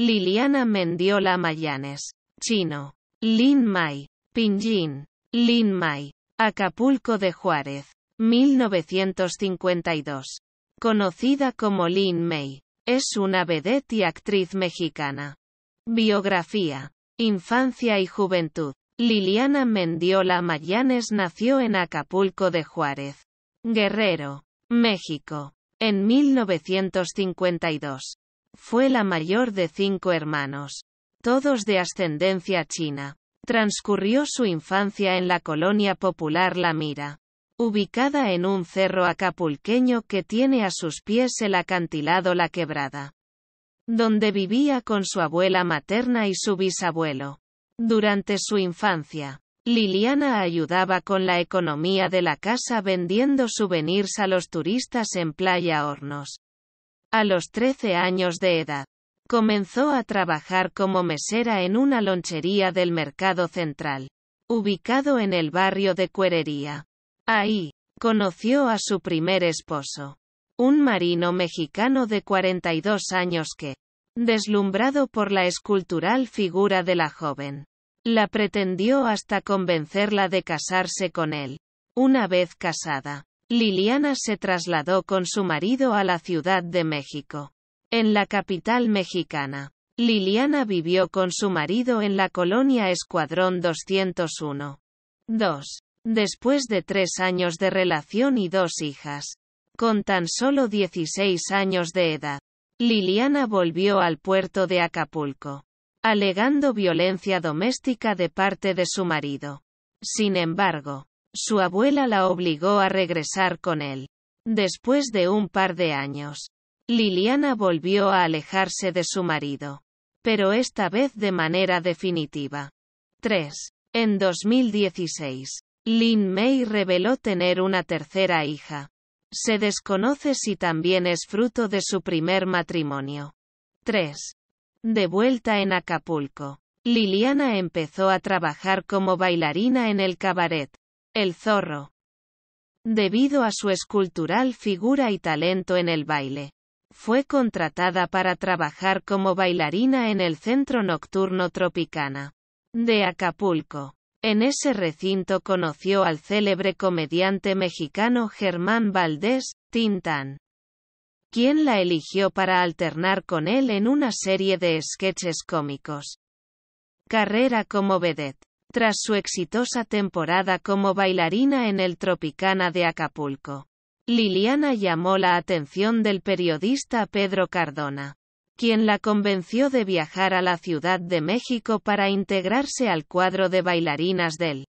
Liliana Mendiola Mayanes. Chino. Lin Mai. Pinyin. Lin Mai. Acapulco de Juárez. 1952. Conocida como Lin May. Es una vedette y actriz mexicana. Biografía. Infancia y juventud. Liliana Mendiola Mayanes nació en Acapulco de Juárez. Guerrero. México. En 1952. Fue la mayor de cinco hermanos, todos de ascendencia china. Transcurrió su infancia en la colonia popular La Mira, ubicada en un cerro acapulqueño que tiene a sus pies el acantilado La Quebrada, donde vivía con su abuela materna y su bisabuelo. Durante su infancia, Liliana ayudaba con la economía de la casa vendiendo souvenirs a los turistas en Playa Hornos. A los 13 años de edad, comenzó a trabajar como mesera en una lonchería del Mercado Central, ubicado en el barrio de Cuerería. Ahí, conoció a su primer esposo, un marino mexicano de 42 años que, deslumbrado por la escultural figura de la joven, la pretendió hasta convencerla de casarse con él. Una vez casada, Liliana se trasladó con su marido a la Ciudad de México. En la capital mexicana, Liliana vivió con su marido en la colonia Escuadrón 201. 2. Después de tres años de relación y dos hijas, con tan solo 16 años de edad, Liliana volvió al puerto de Acapulco, alegando violencia doméstica de parte de su marido. Sin embargo, su abuela la obligó a regresar con él. Después de un par de años, Liliana volvió a alejarse de su marido. Pero esta vez de manera definitiva. 3. En 2016, Lin May reveló tener una tercera hija. Se desconoce si también es fruto de su primer matrimonio. 3. De vuelta en Acapulco, Liliana empezó a trabajar como bailarina en el cabaret, el zorro. Debido a su escultural figura y talento en el baile, fue contratada para trabajar como bailarina en el Centro Nocturno Tropicana de Acapulco. En ese recinto conoció al célebre comediante mexicano Germán Valdés, Tintán, quien la eligió para alternar con él en una serie de sketches cómicos. Carrera como vedette tras su exitosa temporada como bailarina en el Tropicana de Acapulco. Liliana llamó la atención del periodista Pedro Cardona, quien la convenció de viajar a la Ciudad de México para integrarse al cuadro de bailarinas del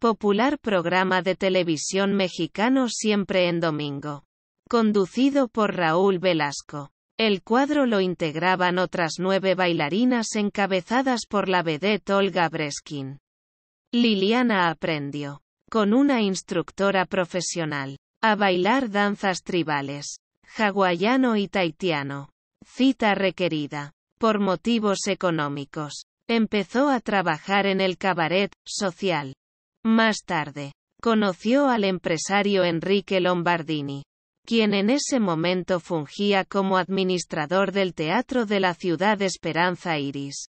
popular programa de televisión mexicano Siempre en Domingo, conducido por Raúl Velasco. El cuadro lo integraban otras nueve bailarinas encabezadas por la vedette Olga Breskin. Liliana aprendió, con una instructora profesional, a bailar danzas tribales, hawaiano y taitiano. Cita requerida. Por motivos económicos, empezó a trabajar en el cabaret social. Más tarde, conoció al empresario Enrique Lombardini, quien en ese momento fungía como administrador del Teatro de la Ciudad Esperanza Iris.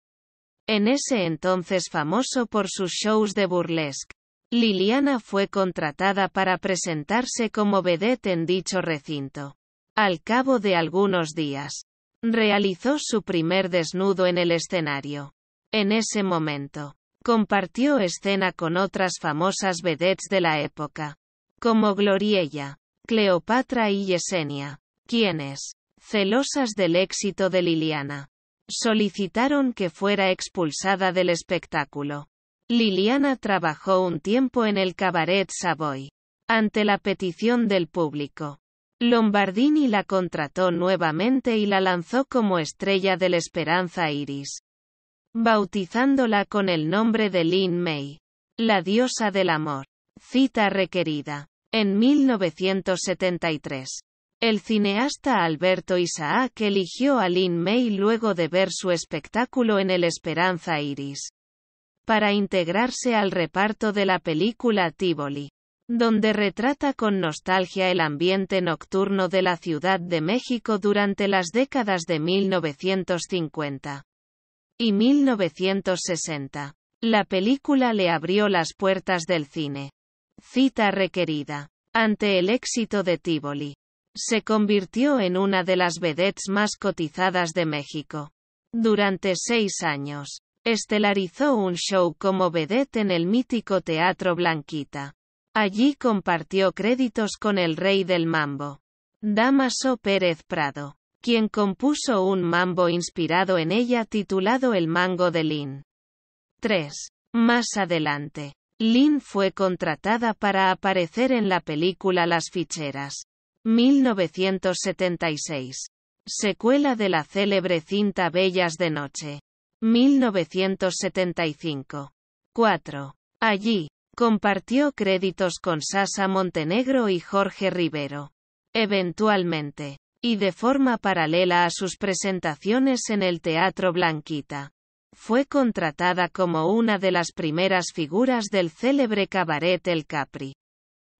En ese entonces famoso por sus shows de burlesque, Liliana fue contratada para presentarse como vedette en dicho recinto. Al cabo de algunos días, realizó su primer desnudo en el escenario. En ese momento, compartió escena con otras famosas vedettes de la época, como Gloriella, Cleopatra y Yesenia, quienes, celosas del éxito de Liliana, solicitaron que fuera expulsada del espectáculo. Liliana trabajó un tiempo en el cabaret Savoy. Ante la petición del público, Lombardini la contrató nuevamente y la lanzó como estrella de la Esperanza Iris, bautizándola con el nombre de Lin May, la diosa del amor. Cita requerida. En 1973, el cineasta Alberto Isaac eligió a Lynn May luego de ver su espectáculo en el Esperanza Iris, para integrarse al reparto de la película Tivoli, donde retrata con nostalgia el ambiente nocturno de la Ciudad de México durante las décadas de 1950 y 1960. La película le abrió las puertas del cine Cita requerida. Ante el éxito de Tívoli, Se convirtió en una de las vedettes más cotizadas de México. Durante seis años, estelarizó un show como vedette en el mítico Teatro Blanquita. Allí compartió créditos con el rey del mambo, Damaso Pérez Prado, quien compuso un mambo inspirado en ella titulado El Mango de Lin. 3. Más adelante, Lynn fue contratada para aparecer en la película Las ficheras. 1976. Secuela de la célebre cinta Bellas de Noche. 1975. 4. Allí, compartió créditos con Sasa Montenegro y Jorge Rivero. Eventualmente. Y de forma paralela a sus presentaciones en el Teatro Blanquita. Fue contratada como una de las primeras figuras del célebre cabaret El Capri.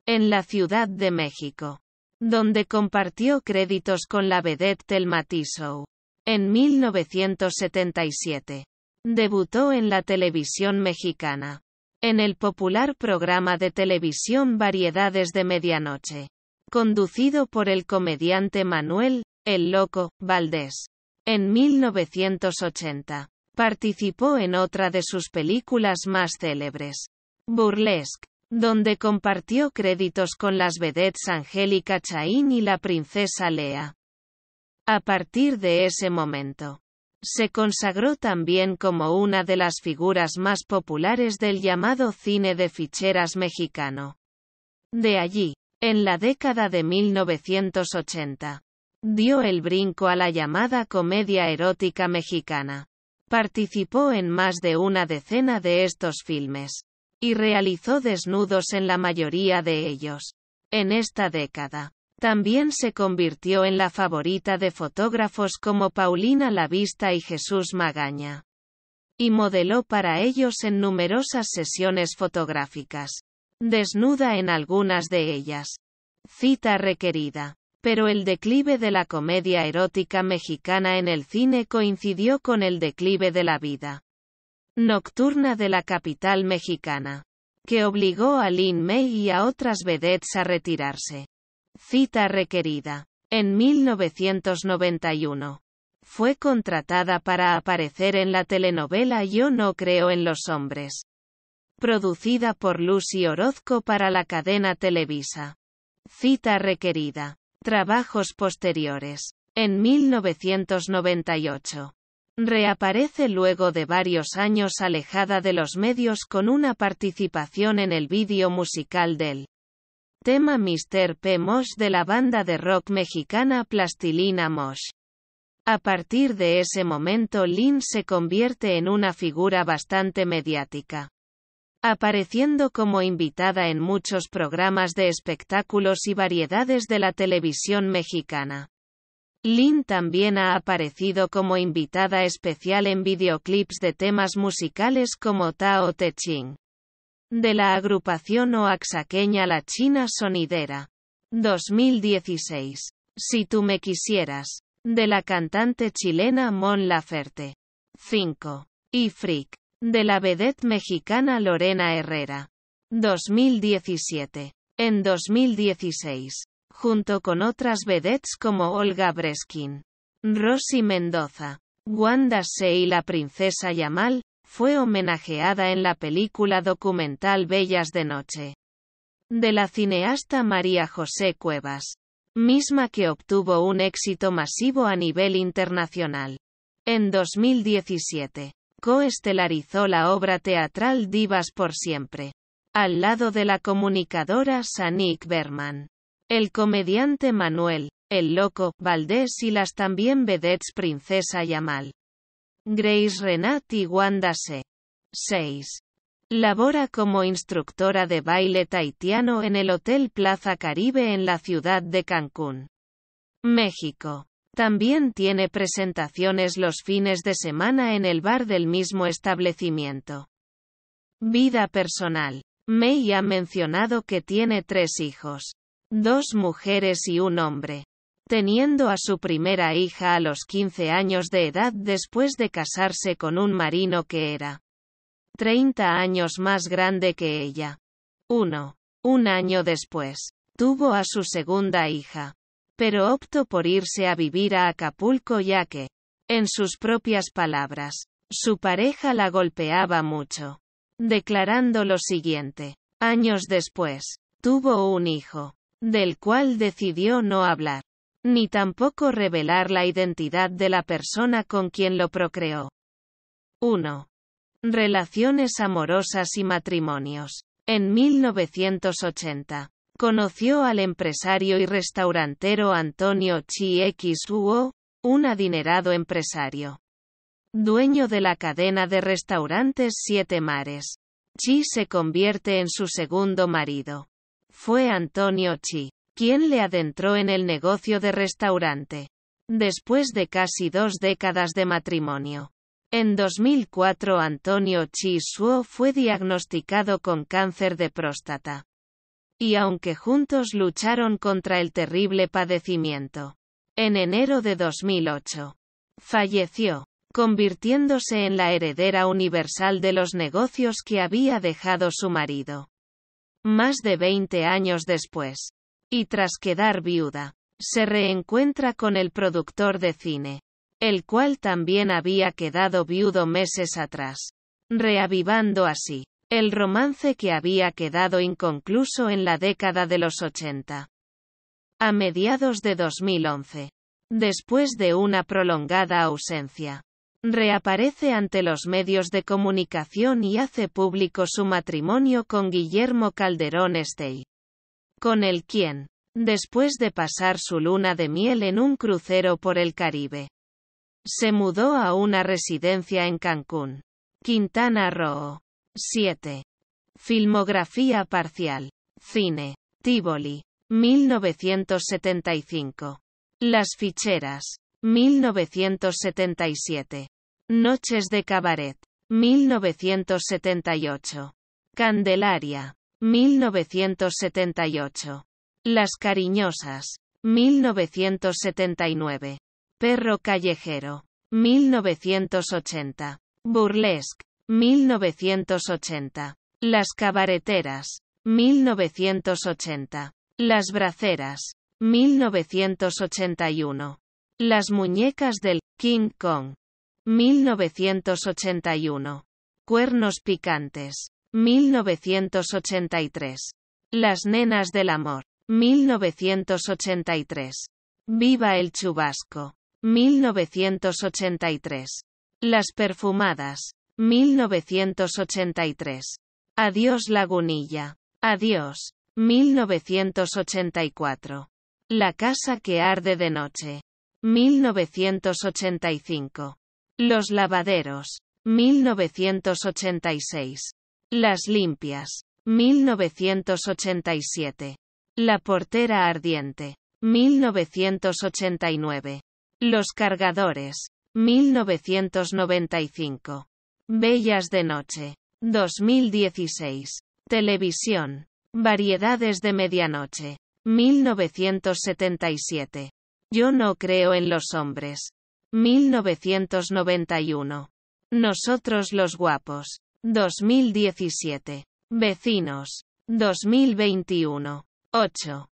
En la Ciudad de México. Donde compartió créditos con la vedette del Matizou. En 1977. Debutó en la televisión mexicana. En el popular programa de televisión Variedades de Medianoche. Conducido por el comediante Manuel, el Loco, Valdés. En 1980. Participó en otra de sus películas más célebres, Burlesque, donde compartió créditos con las vedettes Angélica chaín y la princesa Lea. A partir de ese momento, se consagró también como una de las figuras más populares del llamado cine de ficheras mexicano. De allí, en la década de 1980, dio el brinco a la llamada comedia erótica mexicana. Participó en más de una decena de estos filmes. Y realizó desnudos en la mayoría de ellos. En esta década. También se convirtió en la favorita de fotógrafos como Paulina Lavista y Jesús Magaña. Y modeló para ellos en numerosas sesiones fotográficas. Desnuda en algunas de ellas. Cita requerida pero el declive de la comedia erótica mexicana en el cine coincidió con el declive de la vida nocturna de la capital mexicana, que obligó a Lin May y a otras vedettes a retirarse. Cita requerida. En 1991. Fue contratada para aparecer en la telenovela Yo no creo en los hombres. Producida por Lucy Orozco para la cadena Televisa. Cita requerida. Trabajos posteriores. En 1998. Reaparece luego de varios años alejada de los medios con una participación en el vídeo musical del tema Mr. P. Mosh de la banda de rock mexicana Plastilina Mosh. A partir de ese momento Lynn se convierte en una figura bastante mediática apareciendo como invitada en muchos programas de espectáculos y variedades de la televisión mexicana. Lynn también ha aparecido como invitada especial en videoclips de temas musicales como Tao Te Ching. De la agrupación oaxaqueña La China Sonidera. 2016. Si tú me quisieras. De la cantante chilena Mon Laferte. 5. Y Freak de la vedette mexicana Lorena Herrera. 2017. En 2016. Junto con otras vedettes como Olga Breskin, Rosy Mendoza, Wanda Sey y la princesa Yamal, fue homenajeada en la película documental Bellas de Noche. De la cineasta María José Cuevas. Misma que obtuvo un éxito masivo a nivel internacional. En 2017 coestelarizó la obra teatral Divas por siempre. Al lado de la comunicadora Sanik Berman. El comediante Manuel, el loco, Valdés y las también vedettes Princesa Yamal. Grace Renat y Wanda Se. 6. Labora como instructora de baile taitiano en el Hotel Plaza Caribe en la ciudad de Cancún. México. También tiene presentaciones los fines de semana en el bar del mismo establecimiento. Vida personal. May ha mencionado que tiene tres hijos. Dos mujeres y un hombre. Teniendo a su primera hija a los 15 años de edad después de casarse con un marino que era 30 años más grande que ella. 1. Un año después, tuvo a su segunda hija pero optó por irse a vivir a Acapulco ya que, en sus propias palabras, su pareja la golpeaba mucho, declarando lo siguiente. Años después, tuvo un hijo, del cual decidió no hablar, ni tampoco revelar la identidad de la persona con quien lo procreó. 1. Relaciones amorosas y matrimonios. En 1980, Conoció al empresario y restaurantero Antonio Chi Xuo, un adinerado empresario. Dueño de la cadena de restaurantes Siete Mares. Chi se convierte en su segundo marido. Fue Antonio Chi, quien le adentró en el negocio de restaurante. Después de casi dos décadas de matrimonio. En 2004 Antonio Chi Suo fue diagnosticado con cáncer de próstata y aunque juntos lucharon contra el terrible padecimiento. En enero de 2008, falleció, convirtiéndose en la heredera universal de los negocios que había dejado su marido. Más de 20 años después, y tras quedar viuda, se reencuentra con el productor de cine, el cual también había quedado viudo meses atrás, reavivando así el romance que había quedado inconcluso en la década de los 80. A mediados de 2011. Después de una prolongada ausencia. Reaparece ante los medios de comunicación y hace público su matrimonio con Guillermo Calderón Estey. Con el quien, después de pasar su luna de miel en un crucero por el Caribe, se mudó a una residencia en Cancún, Quintana Roo 7. Filmografía parcial. Cine. Tivoli. 1975. Las ficheras. 1977. Noches de cabaret. 1978. Candelaria. 1978. Las cariñosas. 1979. Perro callejero. 1980. Burlesque. 1980. Las cabareteras. 1980. Las braceras. 1981. Las muñecas del King Kong. 1981. Cuernos picantes. 1983. Las nenas del amor. 1983. Viva el chubasco. 1983. Las perfumadas. 1983. Adiós Lagunilla. Adiós. 1984. La casa que arde de noche. 1985. Los lavaderos. 1986. Las limpias. 1987. La portera ardiente. 1989. Los cargadores. 1995. Bellas de Noche. 2016. Televisión. Variedades de Medianoche. 1977. Yo no creo en los hombres. 1991. Nosotros los guapos. 2017. Vecinos. 2021. 8.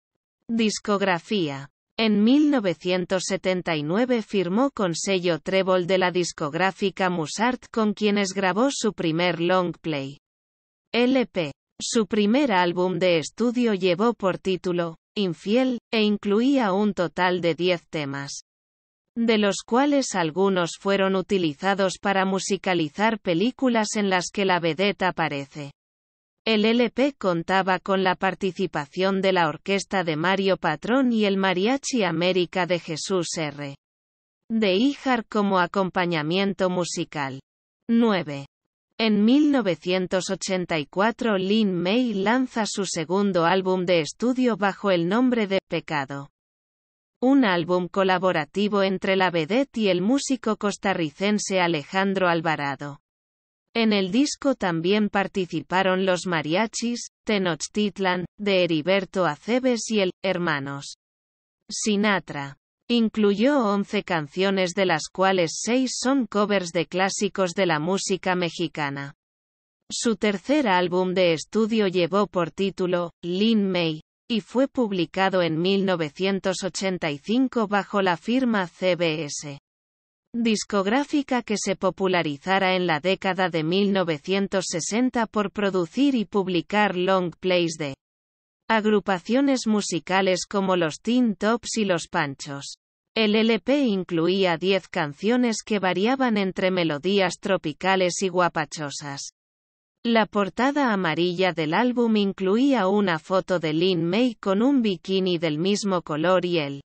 Discografía. En 1979 firmó con sello Treble de la discográfica Musart con quienes grabó su primer long play. LP. Su primer álbum de estudio llevó por título, Infiel, e incluía un total de 10 temas. De los cuales algunos fueron utilizados para musicalizar películas en las que la vedette aparece. El LP contaba con la participación de la orquesta de Mario Patrón y el Mariachi América de Jesús R. de Ijar como acompañamiento musical. 9. En 1984 Lin May lanza su segundo álbum de estudio bajo el nombre de Pecado. Un álbum colaborativo entre la vedette y el músico costarricense Alejandro Alvarado. En el disco también participaron los mariachis, Tenochtitlan, de Heriberto Aceves y el Hermanos Sinatra. Incluyó 11 canciones de las cuales 6 son covers de clásicos de la música mexicana. Su tercer álbum de estudio llevó por título, Lin May, y fue publicado en 1985 bajo la firma CBS discográfica que se popularizara en la década de 1960 por producir y publicar long plays de agrupaciones musicales como los Teen Tops y los Panchos. El LP incluía 10 canciones que variaban entre melodías tropicales y guapachosas. La portada amarilla del álbum incluía una foto de Lin May con un bikini del mismo color y el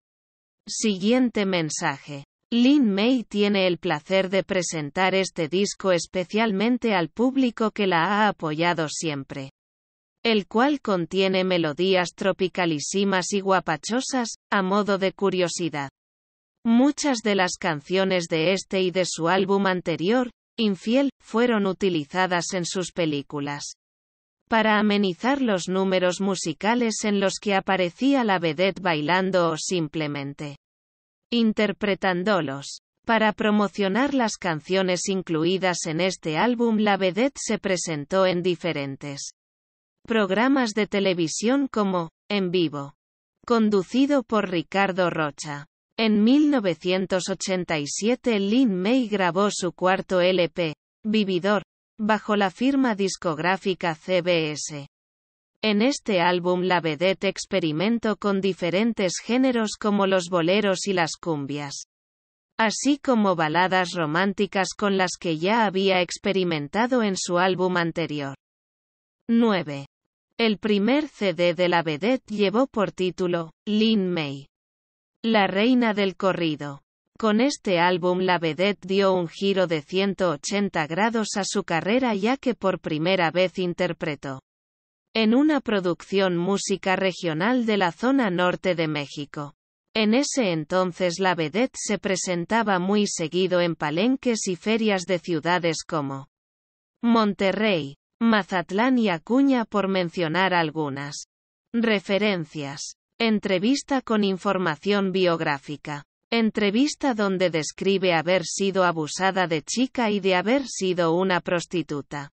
siguiente mensaje. Lin May tiene el placer de presentar este disco especialmente al público que la ha apoyado siempre. El cual contiene melodías tropicalísimas y guapachosas, a modo de curiosidad. Muchas de las canciones de este y de su álbum anterior, Infiel, fueron utilizadas en sus películas. Para amenizar los números musicales en los que aparecía la vedette bailando o simplemente interpretándolos. Para promocionar las canciones incluidas en este álbum, la vedette se presentó en diferentes programas de televisión como En vivo, conducido por Ricardo Rocha. En 1987 Lin May grabó su cuarto LP, Vividor, bajo la firma discográfica CBS. En este álbum la vedette experimentó con diferentes géneros como los boleros y las cumbias. Así como baladas románticas con las que ya había experimentado en su álbum anterior. 9. El primer CD de la vedette llevó por título, Lin May. La reina del corrido. Con este álbum la vedette dio un giro de 180 grados a su carrera ya que por primera vez interpretó en una producción música regional de la zona norte de México. En ese entonces la vedette se presentaba muy seguido en palenques y ferias de ciudades como Monterrey, Mazatlán y Acuña por mencionar algunas. Referencias. Entrevista con información biográfica. Entrevista donde describe haber sido abusada de chica y de haber sido una prostituta.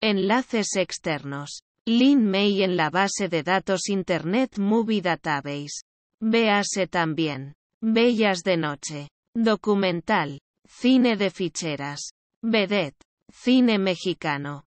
Enlaces externos. Lin May en la base de datos Internet Movie Database. Véase también. Bellas de noche. Documental. Cine de ficheras. Vedette. Cine mexicano.